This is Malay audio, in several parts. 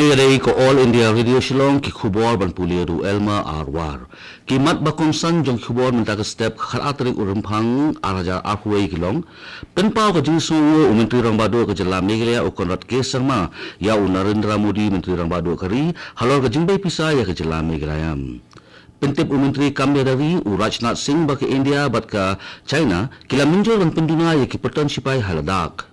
ni rei ko all india video shilong ki khubor ban puli ru elma ar war ki mat ba kon san jong khubor men taka step khara tri urum phang araja akwei ki long pen pa ko jing su wo umen tri rang ba do ko jela me gele o konrad ke sharma ya u narendra modi men tri rang ba do kari halo ko jing bai pisa ya ke jela me gele am Pentip Umentri Kamya Ravi u Rajnath Singh bagi India batka China kila minjol dan penduna yang kipertan sipai haladak.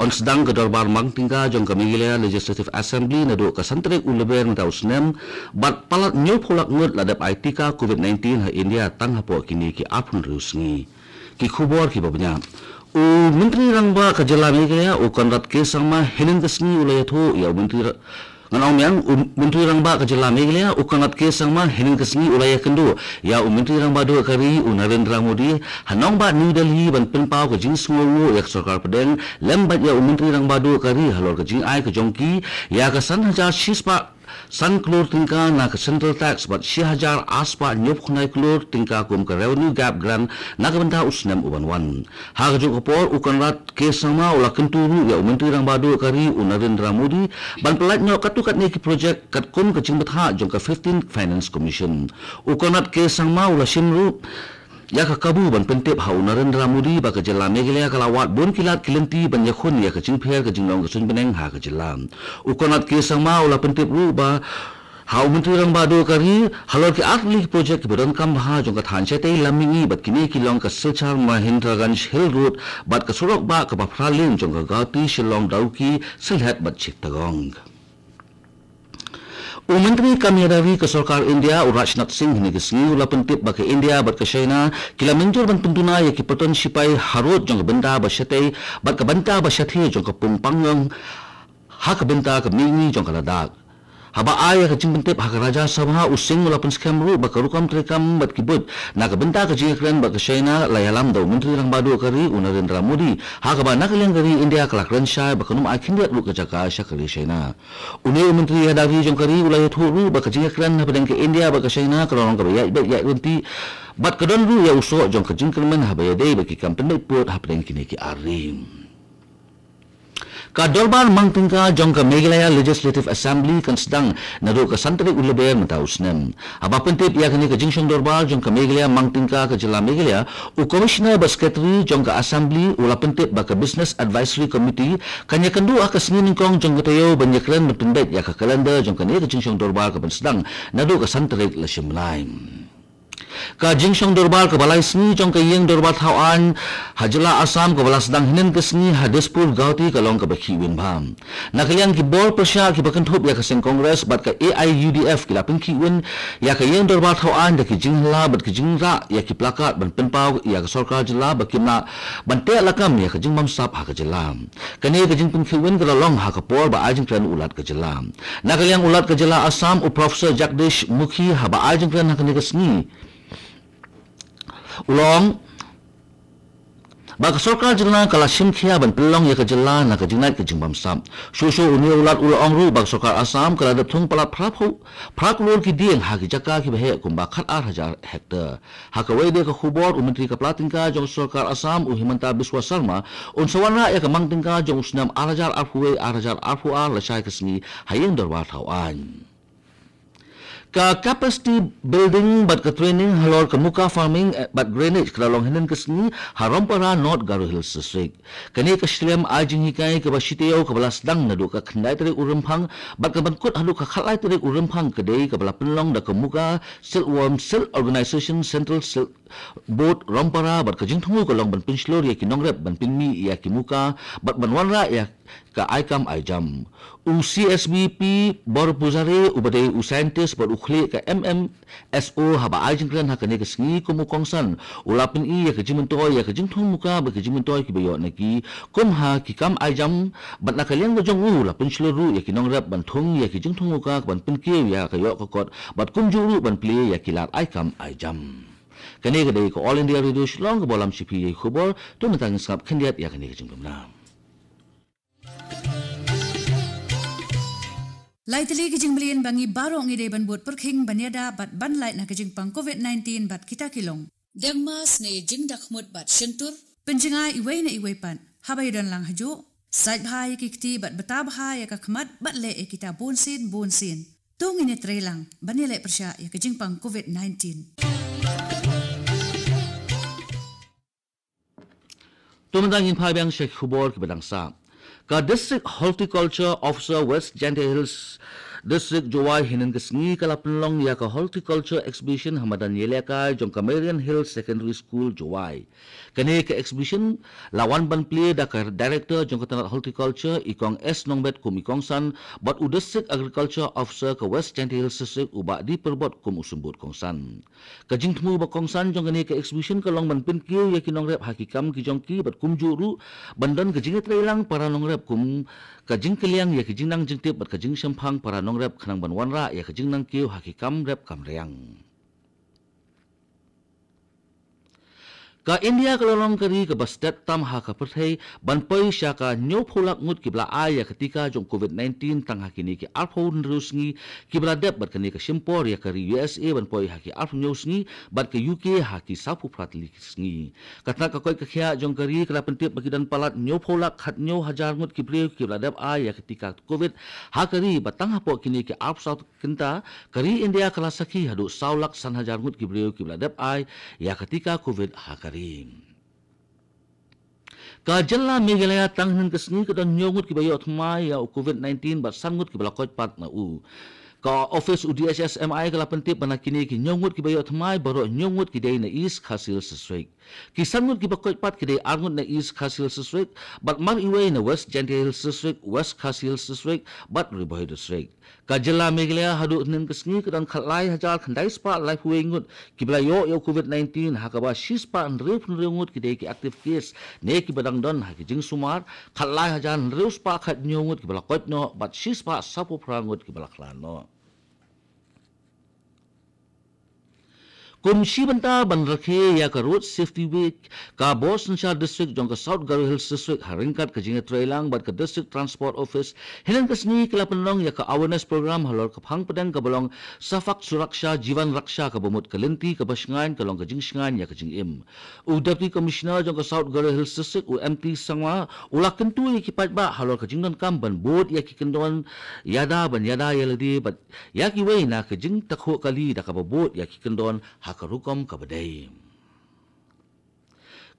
On sedang ke darbar mang tingga jong kami Mingilea Legislative Assembly nado duk ke sentrik uleber mentau senem bat palat nyul pulak ngut ladap aitika COVID-19 ha India tang hapo kini ki apun rusngi. Ki kubor ki babanya. U Menteri Rangba ke Jelami kaya u Konrad Kesang ma helin kesengi ulayat ya Menteri ngan ang miyang umintuy rang ba kajalami gila ukanat ke sama hening kesini ulaya kendo ya um, Menteri Rangba dua kali, unaren um, ramudi hanong ba New Delhi ban pinpaw ke jing sungawo yak sokar pedeng lembat ya um, Menteri Rangba dua kali, halor ke jing ay ke ya kesan hajar shispa Sun Clore tingkah nak ke central tax buat si hajar aspa nyop khunai clore tingka kum ke revenue gap gran nak bentah usnem uban wan. Hak juk kepor ukan rat ke sama ula kenturu ya umentu rang badu kari unarin ramudi ban pelat nyok katukat neki projek kat kum ke jeng betha jong ke 15 finance commission. Ukan rat ke sama ula simrup Ya ka kabu ban pentep hau naran ramudi ba ka jela megele ya ka lawat bon kilat kilenti ban ya ya ka jing pher ka jing long ka sun beneng ha ka jela. Ukonat ke sang mau la pentep ru ba hau mentu rang badu ka halor ki atli ki project ki badan kam ha jong ka than chete lammi bat kini ki long ka sechar mahindra gan shil road bat ka surok ba ka ba jong ka gati silong dauki ki bat chit tagong. Umenteri Kamiadawi ke Sarkar India U Rajnath Singh ni kesini ulah pentip bagi India bat ke China kila menjur ban pentuna ya ki pertuan sipai harut jangka benda basyatei bat ke benda basyatei jangka pumpangang hak benda ke mingi jangka ladak. Haba ayah kacing bentip hak raja sama using walaupun skam ru bakarukam terikam bat kibut. Nak kebenta kacing kren bat kesayna layalam dau menteri lang badu kari unarin ramudi. Hak haba nak kalian kari India kelak ren syai bakanum akhin diat lu kejaka asya kari syayna. Unai menteri hadari ya jong kari ulaya turu bat kacing kren hapadeng ke India bat kesayna kerorong kari ya ibat ya renti. Bat kedon ru ya usok jong kacing kren men habaya day bakikam pendek put hapadeng kini ki arim. Kadolban mangtingka jong ke Meghalaya Legislative Assembly kan sedang nadu ke santri ulebeh mentau senem. Apa pentip ia kini ke jingsong dolban jong ke Meghalaya mangpingka ke jela Meghalaya u komisioner basketri jong ke Assembly ula pentip ba ke Business Advisory Committee kanya kendu ah ke seningkong jong ke teo banyakran mentumbet ya ke kalender jong ke ni ke jingsong dolban ke sedang nadu ke santri lesemelain. Thank ka jingshong durbar ka balai sni chong ka yeng durbar thau an hajla assam ka balas dang hinen ka sni hadispur gauti ka long ka bakhi win bham yang ki bor prasha ki bakan thop ya ka sing congress bat ka aiudf ki lapin ki win ya ka yeng durbar thau an da ki jingla bat ki jingra ya ki plakat ban penpau ya ka sarkar jila bakimna ban te lakam ya ka jing mam sap ha ka jila ka ne ka jing pun ki win ka long ha ka por ba ajing tren ulat ka jila nakhyang ulat ka jila assam u professor jagdish mukhi ha ba ajing tren ha ka ne ka sni long Bak sokal jena kala simkhia ban pelong ya ka jela na ka jinat ke jumbam sam. Su su uni ulat ula ong ru bak sokal asam kala dap thung palat phap hu. Phak lur ki dien ha ki jaka ki bhe kum ba khat ar hajar hektar. Ha ka wei de ka khubor u mentri ka platin ka jong sokal asam u himanta biswa sarma. Un sawana ya ka mang tingka jong usnam ar hajar ar hu ar hajar ar hu ar la shai ka sni ha yeng dor wa thau an ka capacity building but ka training halor ka muka farming eh, but drainage kala long hinan ka sni harom para not garo hill district kani ka shrem ajing hikai ka bashite yo ka blas dang na do ka khndai tre urum phang but ka bankut halu ka khalai tre urum phang ka dei ka bla pelong da ka muka silk worm silk organization central silk bot rompara bat ka jingthung ko long ban pinchlor ya ki nongrep ban pingmi ya ki muka bat ban wanra ya ka ai kam ai jam u csbp bor pujare ubade u scientist bor ukhle ka mm so haba ai jing ha ka ne ka singi ko mu kongsan ulapin i ya ka jing to ya ka jing thung muka ba ka jing to ki bayo na ki kum ha ki kam ai jam bat na ka leng jo u la pin chlo ru ya ki nong rap ban thung ya ki jing thung muka ban pin ke ya ka yo ka kot bat kum ju ru ban ple ya ki la ai kam ai jam ကနေ့ကလေးကို All India Radio ရှလောင်းကပေါ်လမ်းရှိပြီးခူဘောတုန်တန်းစကခင်ရက်ရကနေ့ကကျင်းပြမလားလိုက်တလီကကျင်းပလီန်ဘန်ကြီးဘာရောင်းရေဘန်ဘုတ်ပရခင်းဘနေဒါဘတ်ဘန်လိုက်နာကကျင်းပန် COVID-19 ဘတ်ကိတာကီလုံဒမ်မတ်နေဂျင်းဒခမတ်ဘတ်ရှန်တူပင်ဂျင်းအိဝဲနေအိဝဲပန်ဟာဘိုင်ဒန်လန်ဟဂျူစိုက်ဘိုင်ကိကတီဘတ်ဘတာဘိုင်ကခမတ်ဘတ်လေအကီတာဘွန်စင်ဘွန်စင်တုံငိနေထရေလန်ဘနေလေပရှာယကကျင်းပန် COVID-19 Tumandang in Pabang Shekhubor Kibadang Sa. Ka District Horticulture Officer West Gentle Hills District Jowai hineng kesengi kalapenlong ya ke Horticulture Exhibition hamadan yeleka jong Camerian Hill Secondary School Jowai. Kene ke exhibition lawan ban pelia dakar director jong ketanat Horticulture ikong S Nongbet kum ikong san bat u District Agriculture Officer ke West Chanty Hill Sesik di diperbuat kum usumbut kong san. Kajing temu ubak kong san jong kene ke exhibition ke long ban pinkil ya kinong nongrep hakikam ki jong ki bat kum juru bandan kajingnya terilang para nongrep rep kum kajing keliang ya jing nang jengtip bat kajing sempang para nong นองเร็บขนังบันวันระเอกจึงนังกิ้วหักิกรรมเร็บกำเรียงกาอินเดียกลลองกรีกับสเตตัมฮากับประเทศบันปอยชากาเนียวพูลักงดกิบลาไอยาคติกาจงโควิด -19 ตั้งหากินีกิอัลฟูนรูสงีกิบลาเดบบัดกันีกับชิมปอร์ยากรียูเอสเอบันปอยฮากิอัลฟูนรูสงีบัดกับยูเคฮากิซาฟูพลัดลิกสงีกาตนากับคอยกับเขียจงกรีกับเป็นเทียบกิดันปลัดเนียวพูลักขัดเนียวฮจารงดกิบเรียกิบลาเดบไอยาคติกาโควิดฮากรีบัดตั้งหากินีกิอัลฟูนกินตากรีอินเดียกลาสักีฮัดุซาวลักสันฮจารงดกิบเรียกิบลาเดบไอยาคติกาโควิดฮากร karim ka jalla mi gelaya tang hen kesni ke dan nyogut ki bayot mai ya covid 19 ba sangut ki bala pat na u ka office UDSSMI ke lapan tip mana kini ki nyongut ki bayot mai baro nyongut ki dei na is khasil sesuai ki sangut ki bakoit pat ki dei angut na is khasil sesuai but mar iwe na west gentile sesuai west khasil sesuai but riboy de sesuai ka jela meglea hadu nen kesngi ke dan khalai hajar khandai spa life we ngut ki bla yo yo covid 19 hakaba shis pa nrif nrengut ki dei ki active case ne ki badang don ha ki jing sumar khalai hajar nrif spa khat nyongut ki bla koit no but shis pa sapu prangut ki bla khlan no कुमसी बन्ता बन रखे या का रोज सेफ्टी वे का बो संचार district जोंग का साउथ गरो हिल्स डिस्ट्रिक्ट हरिंग का जिंग त्रैलांग बट का डिस्ट्रिक्ट ट्रांसपोर्ट ऑफिस हिलन का स्नी कला पनोंग या का अवेयरनेस प्रोग्राम हलोर का फांग पदंग का बलोंग सफक सुरक्षा जीवन रक्षा का बमुत का लिंती का बशंगान का लोंग का जिंग शंगान या का जिंग एम उ डेप्टी कमिश्नर जोंग का साउथ गरो हिल्स डिस्ट्रिक्ट उ एम पी संगवा उला कंतु ये की पाटबा हलोर का जिंग नकाम बन बोट या की कंदोन यादा बन यादा यलदी बट या की वे ना का जिंग तखो कली दा का बोट या की कंदोन akan hukum kepada dia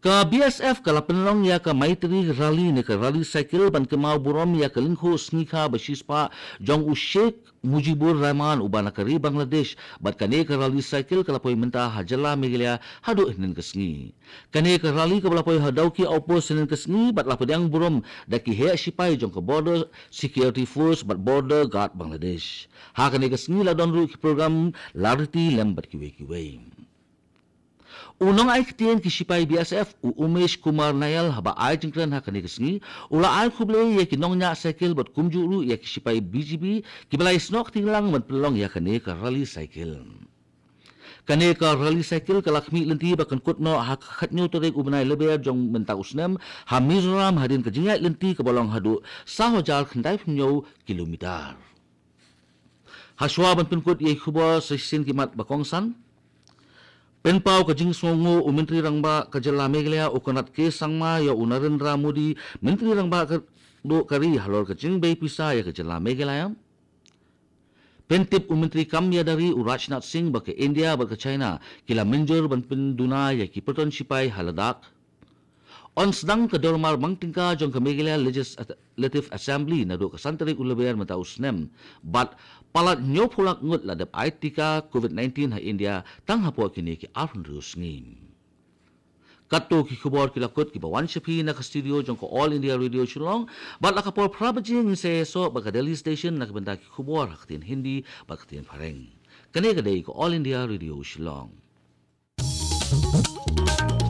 ka BSF ka lapenlong ya ka maitri rally ne ka rally cycle ban ke mau burom ya ka lingho snikha bashispa jong ushek Mujibur Rahman ubana kari Bangladesh bat kane ka rally cycle kala poi menta hajala migelia hadu enen kesngi kane ka rally ka poi hadau ki opo senen kesngi bat lapo buram burom daki he sipai jong ka border security force bat border guard Bangladesh ha kane kesngi la donru ki program lariti lambat ki weki weki Unang ay kitien ki sipai BSF u Umesh Kumar Nayal ba ay tingkran ha kani kesingi ula ay kuble ya ki nongnya cycle bat kumju lu ya ki sipai BGB ki balai snok tinglang mat pelong ya kani ka rally cycle. Kane ka rally cycle ka lakmi lenti bakan kutno ha khatnyo terik ubenai lebeya jong menta usnem ha mizoram hadin ka jingai lenti ka bolong hadu saho jal khandai pinyo kilometer. Hasuaban pinkut ye khubo sesin kimat bakongsan. san. Pen pau ke jing songo menteri rangba ke jela meglea u ke sangma ya u narendra mudi menteri rangba ke do kari halor ke jing bay pisa ya ke jela meglea ya. Pen tip menteri kam ya dari u Rajnath Singh ba India ba China kila menjur ban pen ya ki sipai haladak On sedang ke dormal mang tingka jong legislative assembly na do kasantari ulabayan mata usnem. But palat nyopulak ngut ladap dap aitika COVID-19 ha India tang hapua kini ki arun rius ngin. Katu ki kubor ki lakut ki bawan shepi na ka studio jong ko All India Radio Shulong. But lakapol prabaji ngin se so baka Delhi Station na kabinta ki kubor haktin Hindi baktian pareng. Kene kadei ko All India Radio Shulong. Thank you.